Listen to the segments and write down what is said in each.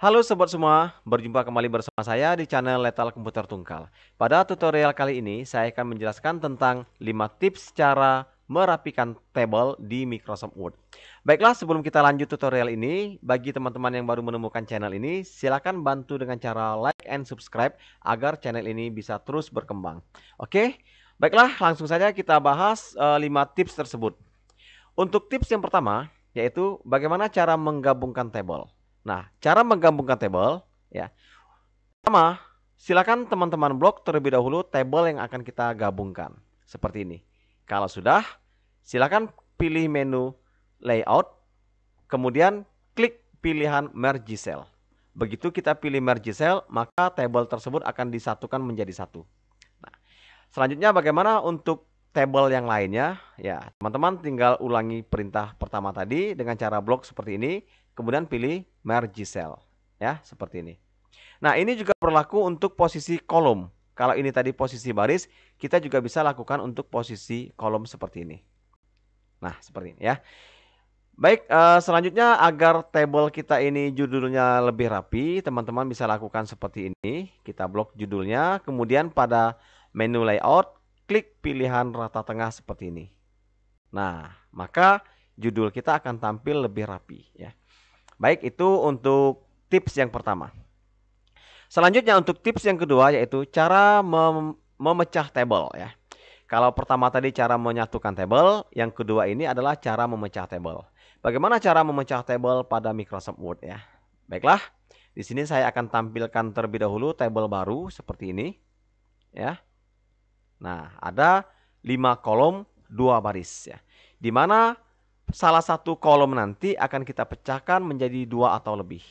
Halo sobat semua, berjumpa kembali bersama saya di channel Lethal Komputer Tungkal. Pada tutorial kali ini, saya akan menjelaskan tentang 5 tips cara merapikan table di Microsoft Word. Baiklah, sebelum kita lanjut tutorial ini, bagi teman-teman yang baru menemukan channel ini, silakan bantu dengan cara like and subscribe agar channel ini bisa terus berkembang. Oke, baiklah langsung saja kita bahas uh, eh, 5 tips tersebut. Untuk tips yang pertama, yaitu bagaimana cara menggabungkan table. Nah, cara menggabungkan tabel ya. Sama, silakan teman-teman blok terlebih dahulu tabel yang akan kita gabungkan seperti ini. Kalau sudah, silakan pilih menu layout, kemudian klik pilihan merge cell. Begitu kita pilih merge cell, maka tabel tersebut akan disatukan menjadi satu. Nah, selanjutnya bagaimana untuk table yang lainnya? Ya, teman-teman tinggal ulangi perintah pertama tadi dengan cara blok seperti ini kemudian pilih merge cell ya seperti ini. Nah, ini juga berlaku untuk posisi kolom. Kalau ini tadi posisi baris, kita juga bisa lakukan untuk posisi kolom seperti ini. Nah, seperti ini ya. Baik, eh, selanjutnya agar table kita ini judulnya lebih rapi, teman-teman bisa lakukan seperti ini. Kita blok judulnya, kemudian pada menu layout, klik pilihan rata tengah seperti ini. Nah, maka judul kita akan tampil lebih rapi ya. Baik, itu untuk tips yang pertama. Selanjutnya untuk tips yang kedua yaitu cara mem memecah table ya. Kalau pertama tadi cara menyatukan table, yang kedua ini adalah cara memecah table. Bagaimana cara memecah table pada Microsoft Word ya? Baiklah, di sini saya akan tampilkan terlebih dahulu table baru seperti ini ya. Nah, ada 5 kolom, 2 baris ya. Di mana salah satu kolom nanti akan kita pecahkan menjadi dua atau lebih.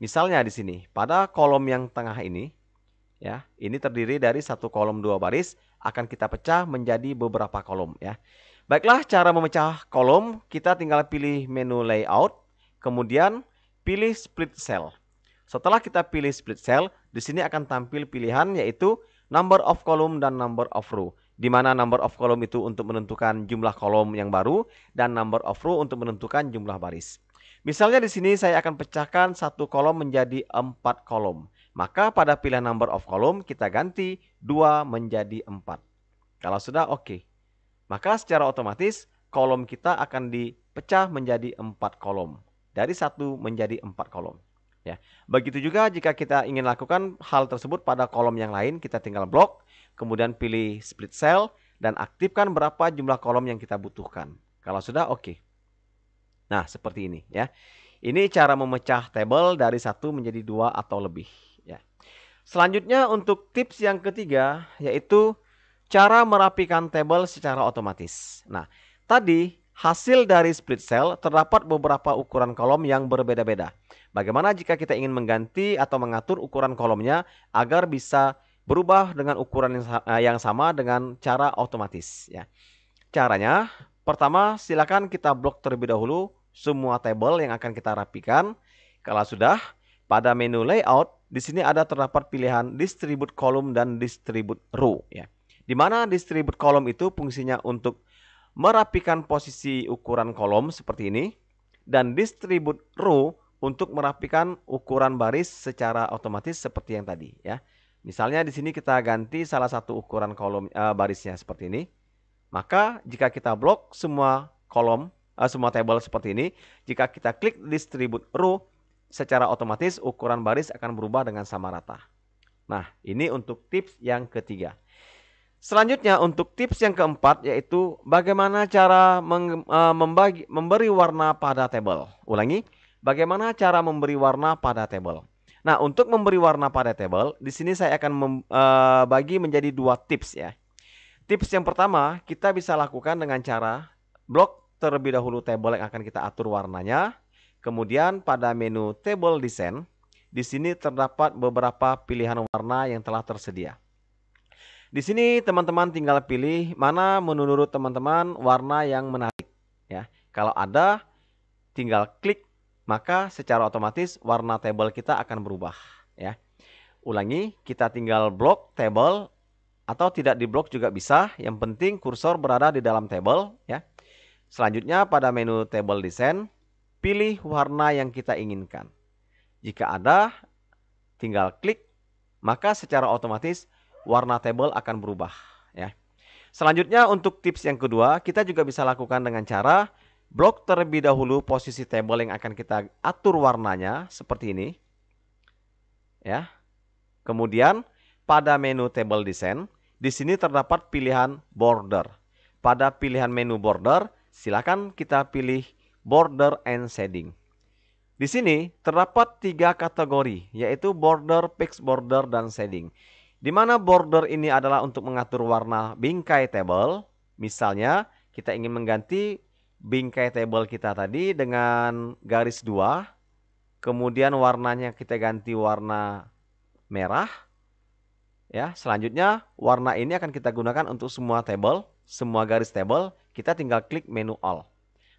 Misalnya di sini, pada kolom yang tengah ini, ya, ini terdiri dari satu kolom dua baris, akan kita pecah menjadi beberapa kolom, ya. Baiklah, cara memecah kolom, kita tinggal pilih menu layout, kemudian pilih split cell. Setelah kita pilih split cell, di sini akan tampil pilihan yaitu number of column dan number of row di mana number of column itu untuk menentukan jumlah kolom yang baru dan number of row untuk menentukan jumlah baris. Misalnya di sini saya akan pecahkan satu kolom menjadi empat kolom. Maka pada pilihan number of column kita ganti dua menjadi empat. Kalau sudah oke. Okay. Maka secara otomatis kolom kita akan dipecah menjadi empat kolom. Dari satu menjadi empat kolom. Ya. Begitu juga jika kita ingin lakukan hal tersebut pada kolom yang lain, kita tinggal blok, kemudian pilih split cell dan aktifkan berapa jumlah kolom yang kita butuhkan. Kalau sudah oke. Okay. Nah, seperti ini ya. Ini cara memecah tabel dari satu menjadi dua atau lebih ya. Selanjutnya untuk tips yang ketiga yaitu cara merapikan tabel secara otomatis. Nah, tadi hasil dari split cell terdapat beberapa ukuran kolom yang berbeda-beda. Bagaimana jika kita ingin mengganti atau mengatur ukuran kolomnya agar bisa berubah dengan ukuran eh, yang sama dengan cara otomatis ya. Caranya, pertama silakan kita blok terlebih dahulu semua table yang akan kita rapikan. Kalau sudah, pada menu layout di sini ada terdapat pilihan distribute column dan distribute row ya. Di mana distribute column itu fungsinya untuk merapikan posisi ukuran kolom seperti ini dan distribute row untuk merapikan ukuran baris secara otomatis seperti yang tadi ya. Misalnya di sini kita ganti salah satu ukuran kolom uh, barisnya seperti ini. Maka jika kita blok semua kolom uh, semua table seperti ini, jika kita klik distribute row secara otomatis ukuran baris akan berubah dengan sama rata. Nah, ini untuk tips yang ketiga. Selanjutnya untuk tips yang keempat yaitu bagaimana cara eh, membagi, memberi warna pada table. Ulangi, Bagaimana cara memberi warna pada table? Nah, untuk memberi warna pada table, di sini saya akan eh, bagi menjadi dua tips ya. Tips yang pertama, kita bisa lakukan dengan cara blok terlebih dahulu table yang akan kita atur warnanya. Kemudian pada menu table design, di sini terdapat beberapa pilihan warna yang telah tersedia. Di sini teman-teman tinggal pilih mana menurut teman-teman warna yang menarik ya. Kalau ada tinggal klik maka secara otomatis warna table kita akan berubah ya. Ulangi, kita tinggal blok table atau tidak di blok juga bisa, yang penting kursor berada di dalam table ya. Selanjutnya pada menu table design, pilih warna yang kita inginkan. Jika ada, tinggal klik, maka secara otomatis warna table akan berubah ya. Selanjutnya untuk tips yang kedua, kita juga bisa lakukan dengan cara Blok terlebih dahulu posisi table yang akan kita atur warnanya seperti ini. Ya. Kemudian pada menu table design, di sini terdapat pilihan border. Pada pilihan menu border, silakan kita pilih border and shading. Di sini terdapat tiga kategori, yaitu border, fixed border, dan shading. Di mana border ini adalah untuk mengatur warna bingkai table. Misalnya, kita ingin mengganti bingkai table kita tadi dengan garis dua. Kemudian warnanya kita ganti warna merah. Ya, selanjutnya warna ini akan kita gunakan untuk semua table, semua garis table. Kita tinggal klik menu all.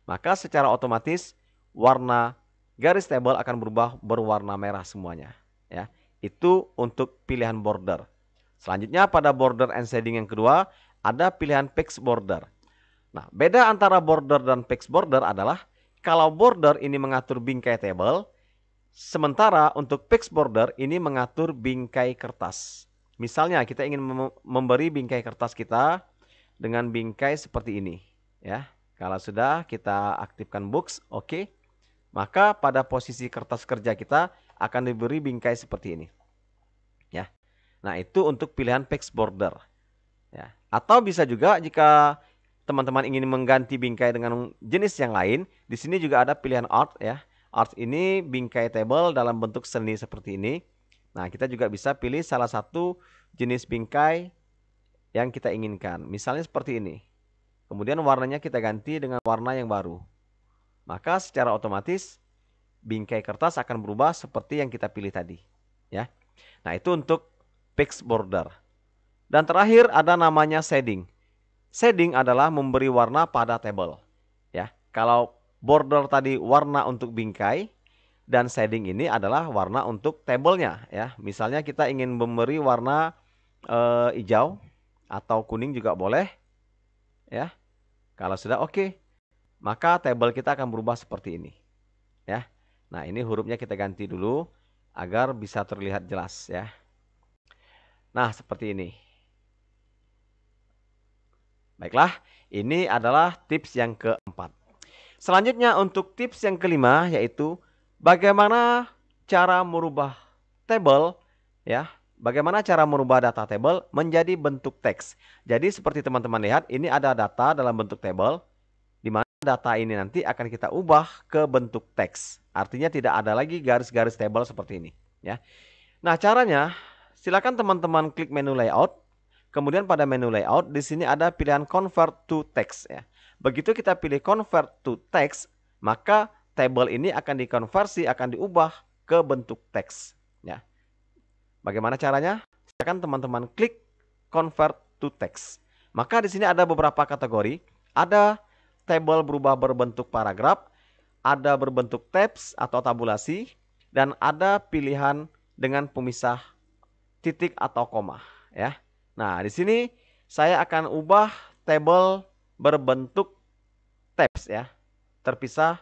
Maka secara otomatis warna garis table akan berubah berwarna merah semuanya. Ya, itu untuk pilihan border. Selanjutnya pada border and shading yang kedua ada pilihan fix border. Nah, beda antara border dan fix border adalah kalau border ini mengatur bingkai table, sementara untuk fix border ini mengatur bingkai kertas. Misalnya kita ingin memberi bingkai kertas kita dengan bingkai seperti ini, ya. Kalau sudah kita aktifkan box oke. Okay. Maka pada posisi kertas kerja kita akan diberi bingkai seperti ini. Ya. Nah, itu untuk pilihan fix border. Ya. Atau bisa juga jika teman-teman ingin mengganti bingkai dengan jenis yang lain, di sini juga ada pilihan art ya. Art ini bingkai table dalam bentuk seni seperti ini. Nah, kita juga bisa pilih salah satu jenis bingkai yang kita inginkan. Misalnya seperti ini. Kemudian warnanya kita ganti dengan warna yang baru. Maka secara otomatis bingkai kertas akan berubah seperti yang kita pilih tadi, ya. Nah, itu untuk fix border. Dan terakhir ada namanya shading. Shading adalah memberi warna pada table. Ya, kalau border tadi warna untuk bingkai dan shading ini adalah warna untuk tablenya. Ya, misalnya kita ingin memberi warna e, hijau atau kuning juga boleh. Ya, kalau sudah oke, maka table kita akan berubah seperti ini. Ya, nah ini hurufnya kita ganti dulu agar bisa terlihat jelas ya. Nah, seperti ini. Baiklah, ini adalah tips yang keempat. Selanjutnya untuk tips yang kelima yaitu bagaimana cara merubah table ya. Bagaimana cara merubah data table menjadi bentuk teks. Jadi seperti teman-teman lihat ini ada data dalam bentuk table di mana data ini nanti akan kita ubah ke bentuk teks. Artinya tidak ada lagi garis-garis table seperti ini ya. Nah, caranya silakan teman-teman klik menu layout Kemudian pada menu layout di sini ada pilihan convert to text ya. Begitu kita pilih convert to text, maka table ini akan dikonversi akan diubah ke bentuk teks ya. Bagaimana caranya? Silakan teman-teman klik convert to text. Maka di sini ada beberapa kategori. Ada table berubah berbentuk paragraf, ada berbentuk tabs atau tabulasi, dan ada pilihan dengan pemisah titik atau koma ya. Nah, di sini saya akan ubah table berbentuk tabs ya, terpisah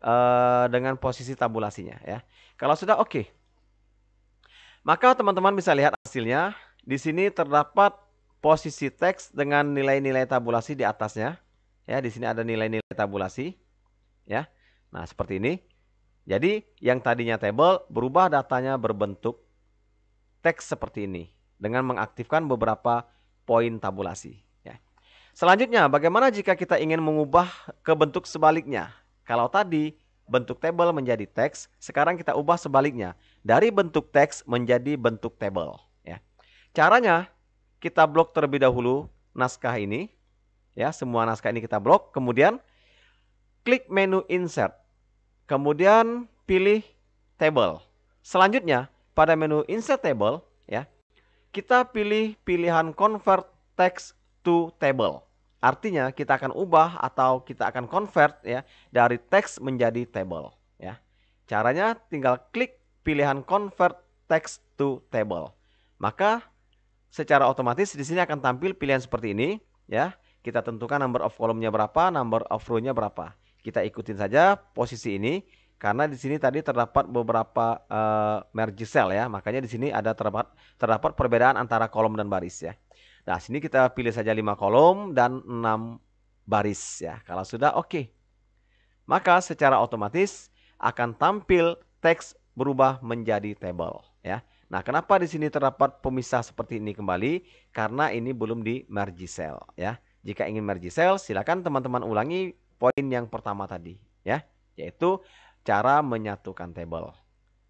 eh, dengan posisi tabulasinya ya. Kalau sudah oke, okay. maka teman-teman bisa lihat hasilnya. Di sini terdapat posisi teks dengan nilai-nilai tabulasi di atasnya. Ya, di sini ada nilai-nilai tabulasi. Ya, nah seperti ini. Jadi yang tadinya table berubah datanya berbentuk teks seperti ini dengan mengaktifkan beberapa poin tabulasi. Ya. Selanjutnya, bagaimana jika kita ingin mengubah ke bentuk sebaliknya? Kalau tadi bentuk table menjadi teks, sekarang kita ubah sebaliknya. Dari bentuk teks menjadi bentuk table. Ya. Caranya, kita blok terlebih dahulu naskah ini. ya Semua naskah ini kita blok. Kemudian, klik menu insert. Kemudian, pilih table. Selanjutnya, pada menu insert table, kita pilih pilihan convert text to table. Artinya kita akan ubah atau kita akan convert ya dari text menjadi table ya. Caranya tinggal klik pilihan convert text to table. Maka secara otomatis di sini akan tampil pilihan seperti ini ya. Kita tentukan number of column-nya berapa, number of row-nya berapa. Kita ikutin saja posisi ini karena di sini tadi terdapat beberapa uh, merge cell ya, makanya di sini ada terdapat terdapat perbedaan antara kolom dan baris ya. Nah, sini kita pilih saja 5 kolom dan 6 baris ya. Kalau sudah oke. Okay. Maka secara otomatis akan tampil teks berubah menjadi table ya. Nah, kenapa di sini terdapat pemisah seperti ini kembali? Karena ini belum di merge cell ya. Jika ingin merge cell, silakan teman-teman ulangi poin yang pertama tadi ya, yaitu cara menyatukan tabel.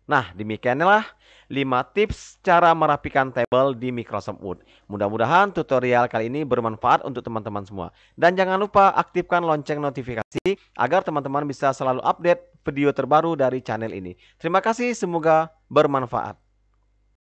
Nah, demikianlah 5 tips cara merapikan tabel di Microsoft Word. Mudah-mudahan tutorial kali ini bermanfaat untuk teman-teman semua. Dan jangan lupa aktifkan lonceng notifikasi agar teman-teman bisa selalu update video terbaru dari channel ini. Terima kasih, semoga bermanfaat.